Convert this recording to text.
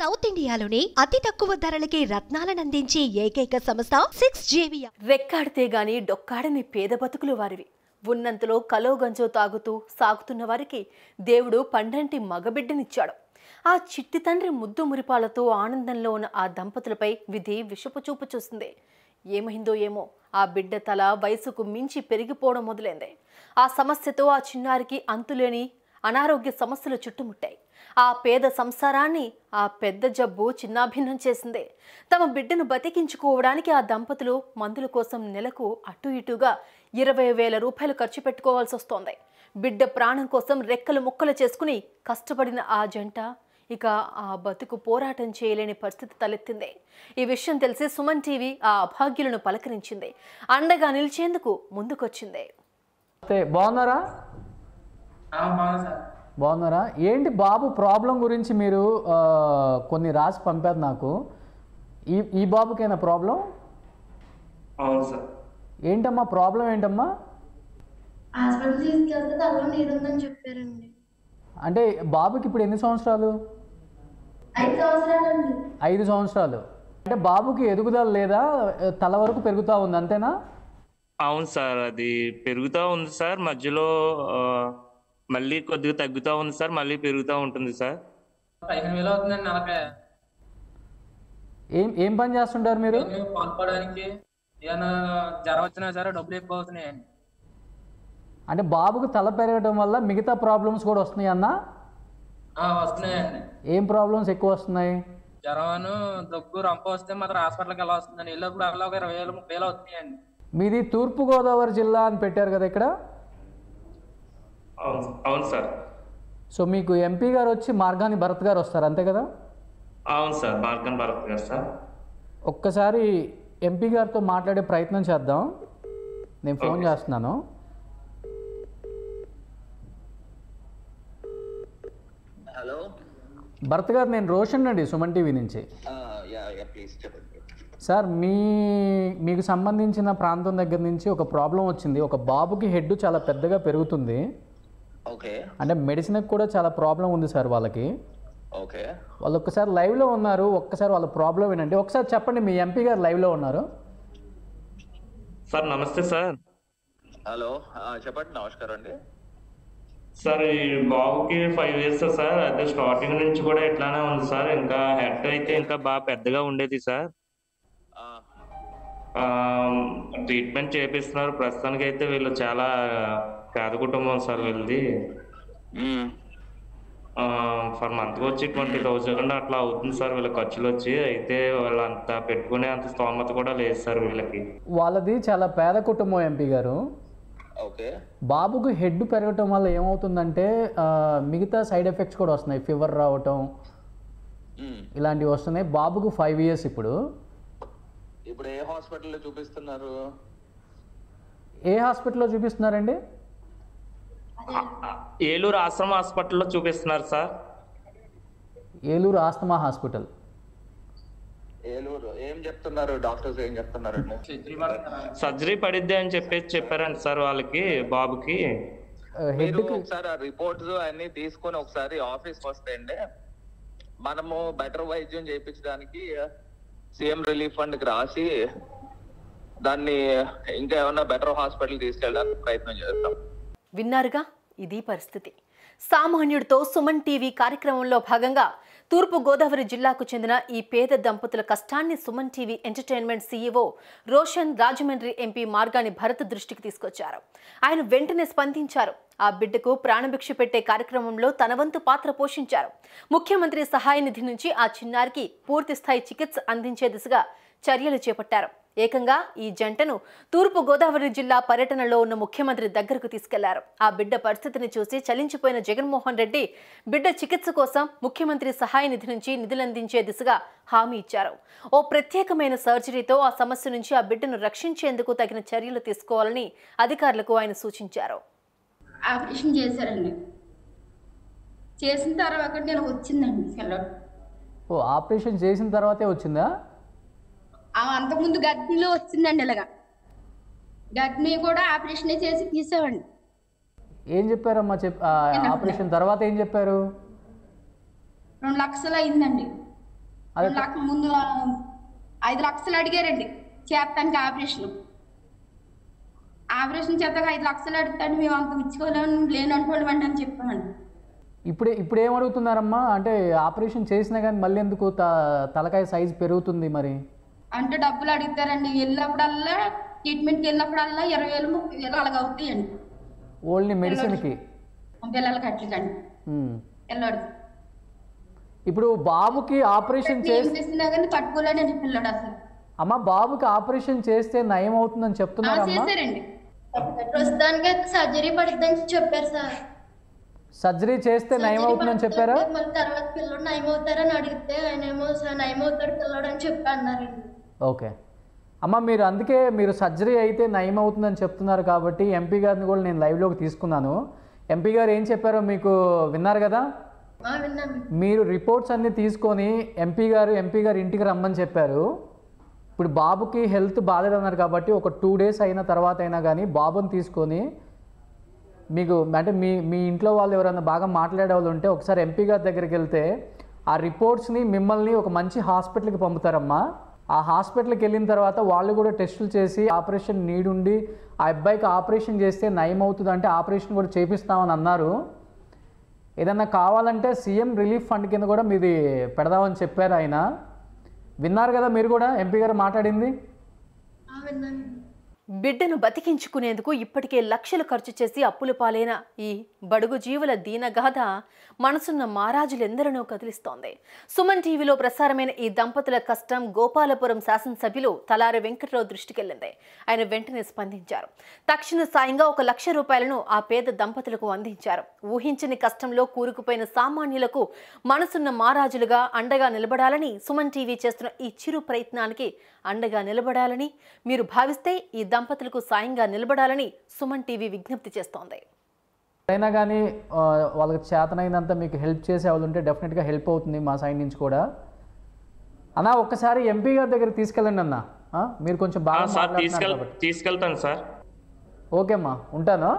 south ఇండియాలోనే అతి తక్కువ ధరలకి రత్నాలను అందించే ఏకైక సంస్థ సిక్స్ జేవియా రెక్కాడితే గాని డొక్కాడని పేద బతుకులు వారివి ఉన్నంతలో కలో గంజో తాగుతూ సాగుతున్న వారికి దేవుడు పండంటి మగబిడ్డనిచ్చాడు ఆ చిట్టి తండ్రి ముద్దు మురిపాలతో ఆనందంలో ఉన్న ఆ దంపతులపై విధి విషపు చూపు చూసింది ఏమైందో ఏమో ఆ బిడ్డ తల వయసుకు మించి పెరిగిపోవడం మొదలైంది ఆ సమస్యతో ఆ చిన్నారికి అంతులేని అనారోగ్య సమస్యలు చుట్టుముట్టాయి ఆ పేద సంసారాన్ని ఆ పెద్ద జబ్బు చిన్నాభిన్నం చేసిందే తమ బిడ్డను బతికించుకోవడానికి ఆ దంపతులు మందుల కోసం నెలకు అటు ఇటుగా ఇరవై వేల రూపాయలు ఖర్చు పెట్టుకోవాల్సి వస్తోంది బిడ్డ ప్రాణం కోసం రెక్కలు ముక్కలు చేసుకుని కష్టపడిన ఆ జంట ఇక ఆ బతుకు పోరాటం చేయలేని పరిస్థితి తలెత్తింది ఈ విషయం తెలిసి సుమన్ టీవీ ఆ అభాగ్యులను పలకరించింది అండగా నిలిచేందుకు ముందుకొచ్చింది బాగున్నారా బాగున్నారా ఏంటి బాబు ప్రాబ్లం గురించి మీరు కొన్ని రాసి పంపారు నాకు ఈ ఈ బాబుకేనా ప్రాబ్లం అవును సార్ ఏంటమ్మా ప్రాబ్లం ఏంటమ్మా అంటే బాబుకి ఇప్పుడు ఎన్ని సంవత్సరాలు ఐదు ఐదు సంవత్సరాలు అంటే బాబుకి ఎదుగుదల లేదా తల వరకు పెరుగుతా ఉంది అంతేనా అవును సార్ అది పెరుగుతా ఉంది సార్ మధ్యలో మళ్ళీ కొద్దిగా తగ్గుతూ ఉంది సార్ మళ్ళీ పెరుగుతూ ఉంటుంది సార్ పదిహేను వేలు అవుతుందండి నలభై ఏం ఏం పని చేస్తుంటారు మీరు పాల్పడడానికి ఏమైనా జ్వరం వచ్చినా సరే డబ్బులు ఎక్కువ అంటే బాబుకు తల పెరగడం వల్ల మిగతా ప్రాబ్లమ్స్ కూడా వస్తున్నాయి అన్న వస్తున్నాయండి ఏం ప్రాబ్లమ్స్ ఎక్కువ వస్తున్నాయి జ్వరను దగ్గు రంప వస్తే మాత్రం హాస్పిటల్కి ఎలా వస్తుందండి వెళ్ళినప్పుడు అలా ఒక ఇరవై వేలు ముప్పై వేలు అవుతున్నాయండి మీది తూర్పుగోదావరి జిల్లా అని పెట్టారు కదా ఇక్కడ అవును సార్ సో మీకు ఎంపీ గారు వచ్చి మార్గాని భరత్ గారు వస్తారు అంతే కదా అవును సార్ మార్గాని భరత్ గారు సార్ ఒక్కసారి ఎంపీ గారితో మాట్లాడే ప్రయత్నం చేద్దాం నేను ఫోన్ చేస్తున్నాను హలో భరత్ గారు నేను రోషన్ అండి సుమన్ టీవీ నుంచి సార్ మీ మీకు సంబంధించిన ప్రాంతం దగ్గర నుంచి ఒక ప్రాబ్లం వచ్చింది ఒక బాబుకి హెడ్ చాలా పెద్దగా పెరుగుతుంది ఓకే అంటే మెడిసిన్కి కూడా చాలా ప్రాబ్లం ఉంది సార్ వాళ్ళకి ఓకే వాళ్ళు ఒక్కసారి లైవ్లో ఉన్నారు ఒక్కసారి వాళ్ళ ప్రాబ్లం ఏంటండి ఒకసారి చెప్పండి మీ ఎంపీ గారు లైవ్లో ఉన్నారు సార్ నమస్తే సార్ హలో చెప్పండి నమస్కారం అండి సార్ ఈ బాబుకి ఫైవ్ ఇయర్స్ సార్ అయితే స్టార్టింగ్ నుంచి కూడా ఎట్లానే ఉంది సార్ ఇంకా హెడ్ అయితే ఇంకా బాగా పెద్దగా ఉండేది సార్ ట్రీట్మెంట్ చేపిస్తున్నారు ప్రస్తుతానికి అయితే వీళ్ళు చాలా పేద కుటుంబం సార్ వీళ్ళది ఫర్ మంత్ వచ్చి ట్వంటీ థౌజండ్ అట్లా అవుతుంది సార్ వీళ్ళ ఖర్చులు వచ్చి అయితే వాళ్ళంత పెట్టుకునే అంత స్తోమత కూడా లేదు సార్ వీళ్ళకి వాళ్ళది చాలా పేద కుటుంబం ఎంపీ గారు బాబుకు హెడ్ పెరగటం వల్ల ఏమవుతుందంటే మిగతా సైడ్ ఎఫెక్ట్స్ కూడా వస్తున్నాయి ఫీవర్ రావటం ఇలాంటివి వస్తున్నాయి బాబుకు ఫైవ్ ఇయర్స్ ఇప్పుడు ఇప్పుడు ఏ హాస్పిటల్లో చూపిస్తున్నారు ఏ హాస్పిటల్లో చూపిస్తున్నారండి ఏలూరు ఆశ్రమ హాస్పిటల్లో చూపిస్తున్నారు సార్ ఏలూరు ఆస్తమా హాస్పిటల్ ఏలూరు ఏం చెప్తున్నారు డాక్టర్స్ ఏం చెప్తున్నారు సర్జరీ పడిద్ది అని చెప్పేసి చెప్పారండి సార్ వాళ్ళకి బాబుకి ఒకసారి ఆ రిపోర్ట్స్ అన్ని తీసుకొని ఒకసారి ఆఫీస్ అండి మనము బెటర్ వైద్యం చేయించడానికి సీఎం రిలీఫ్ ఫండ్ కి రాసి దాన్ని ఇంకా ఏమైనా బెటర్ హాస్పిటల్ తీసుకెళ్ళడానికి ప్రయత్నం చేస్తాం విన్నారుగా ఇది పరిస్థితి సామాన్యుడితో సుమన్ టీవీ కార్యక్రమంలో భాగంగా తూర్పు గోదావరి జిల్లాకు చెందిన ఈ పేద దంపతుల కష్టాన్ని Suman TV entertainment CEO Roshan Rajahmundry MP Margani Bharat దృష్టికి తీసుకొచ్చారు ఆయన వెంటనే స్పందించారు ఆ బిడ్డకు ప్రాణభిక్ష పెట్టే కార్యక్రమంలో తన వంతు పాత్ర పోషించారు ముఖ్యమంత్రి సహాయ నిధి నుంచి ఆ చిన్నారికి పూర్తిస్థాయి చికిత్స అందించే దిశగా చర్యలు చేపట్టారు ఏకంగా ఈ జంటను తూర్పు గోదావరి జిల్లా పర్యటనలో ఉన్న ముఖ్యమంత్రి దగ్గరకు తీసుకెళ్లారు ఆ బిడ్డ పరిస్థితిని చూసి చలించిపోయిన జగన్మోహన్ రెడ్డి బిడ్డ చికిత్స కోసం ముఖ్యమంత్రి సహాయ నిధి నుంచి నిధులందించే దిశగా హామీ ఇచ్చారు ఓ ప్రత్యేకమైన సర్జరీతో ఆ సమస్య నుంచి ఆ బిడ్డను రక్షించేందుకు తగిన చర్యలు తీసుకోవాలని అధికారులకు ఆయన సూచించారు చేసిన తర్వాత నేను వచ్చిందండి ఓ ఆపరేషన్ చేసిన తర్వాతే వచ్చిందా అంతకుముందు గడ్డిలో వచ్చిందండి ఇలాగా గడ్ని కూడా ఆపరేషన్ చేసి తీసేవండి ఏం చెప్పారమ్మా చెప్ ఆపరేషన్ తర్వాత ఏం చెప్పారు రెండు లక్షలు అయిందండి ముందు ఐదు లక్షలు అడిగారండి చేస్తానికి ఆపరేషన్ ఆపరేషన్ చేస్తాక ఐదు లక్షలు అడుగుతాను మేము అంత ఇచ్చుకోలేము లేననుకోలేమండి అని చెప్పామండి ఇప్పుడు ఇప్పుడు ఏమడుగుతున్నారమ్మా అడుగుతున్నారమ్మా అంటే ఆపరేషన్ చేసినా కానీ మళ్ళీ ఎందుకు తలకాయ సైజ్ పెరుగుతుంది మరి అంటే డబ్బులు అడిగితారండి వెళ్ళినప్పుడల్లా ట్రీట్మెంట్కి వెళ్ళినప్పుడల్లా ఇరవై వేలు ముప్పై వేలు అలాగ అవుతాయండి ఓన్లీ మెడిసిన్కి పిల్లలకి అట్లకండి పిల్లడికి ఇప్పుడు బాబుకి ఆపరేషన్ చేసినా కానీ పట్టుకోలేడండి పిల్లడు అసలు అమ్మ బాబుకి ఆపరేషన్ చేస్తే నయం అవుతుందని చెప్తున్నారు చేశారండి ప్రస్తుతానికి సర్జరీ పడుతుందని చెప్పారు సార్ సర్జరీ చేస్తే నయం అవుతుందని చెప్పారా మళ్ళీ తర్వాత పిల్లడు నయం అవుతారని అడిగితే ఆయన ఏమో నయం అవుతాడు పిల్లడు అని చెప్పి అన్నారండి ఓకే అమ్మ మీరు అందుకే మీరు సర్జరీ అయితే నయం అవుతుందని చెప్తున్నారు కాబట్టి ఎంపీ గారిని కూడా నేను లైవ్లోకి తీసుకున్నాను ఎంపీ గారు ఏం చెప్పారో మీకు విన్నారు కదా మీరు రిపోర్ట్స్ అన్నీ తీసుకొని ఎంపీ గారు ఎంపీ గారు ఇంటికి రమ్మని చెప్పారు ఇప్పుడు బాబుకి హెల్త్ బాగాలేదన్నారు కాబట్టి ఒక టూ డేస్ అయిన తర్వాత అయినా కానీ బాబుని తీసుకొని మీకు అంటే మీ మీ ఇంట్లో వాళ్ళు ఎవరైనా బాగా మాట్లాడే వాళ్ళు ఉంటే ఒకసారి ఎంపీ గారి దగ్గరికి వెళ్తే ఆ రిపోర్ట్స్ని మిమ్మల్ని ఒక మంచి హాస్పిటల్కి పంపుతారమ్మా ఆ హాస్పిటల్కి వెళ్ళిన తర్వాత వాళ్ళు కూడా టెస్టులు చేసి ఆపరేషన్ నీడ్ ఉండి ఆ అబ్బాయికి ఆపరేషన్ చేస్తే నయం అవుతుంది అంటే ఆపరేషన్ కూడా చేపిస్తామని అన్నారు ఏదన్నా కావాలంటే సీఎం రిలీఫ్ ఫండ్ కింద కూడా మీది పెడదామని చెప్పారు ఆయన విన్నారు కదా మీరు కూడా ఎంపీ గారు మాట్లాడింది బిడ్డను బతికించుకునేందుకు ఇప్పటికే లక్షలు ఖర్చు చేసి అప్పులు పాలైన ఈ బడుగు జీవుల దీనగాథ మనసున్న మారాజులెందరినో కదిలిస్తోంది సుమన్ టీవీలో ప్రసారమైన ఈ దంపతుల కష్టం గోపాలపురం శాసనసభ్యులు తలారి వెంకట్రావు దృష్టికెళ్లింది ఆయన వెంటనే స్పందించారు తక్షణ సాయంగా ఒక లక్ష రూపాయలను ఆ పేద దంపతులకు అందించారు ఊహించని కష్టంలో కూరుకుపోయిన సామాన్యులకు మనసున్న మారాజులుగా అండగా నిలబడాలని సుమన్ టీవీ చేస్తున్న ఈ చిరు ప్రయత్నానికి అండగా నిలబడాలని మీరు భావిస్తే ఈ దంపతులకు సాయంగా నిలబడాలని సుమన్ టీవీ విజ్ఞప్తి చేస్తోంది అయినా కానీ వాళ్ళకి చేతనైనంత మీకు హెల్ప్ చేసే వాళ్ళు ఉంటే డెఫినెట్గా హెల్ప్ అవుతుంది మా సైడ్ నుంచి కూడా అన్నా ఒక్కసారి ఎంపీ గారి దగ్గర తీసుకెళ్ళండి అన్న మీరు కొంచెం బాగా తీసుకెళ్తాను సార్ ఓకే అమ్మా ఉంటాను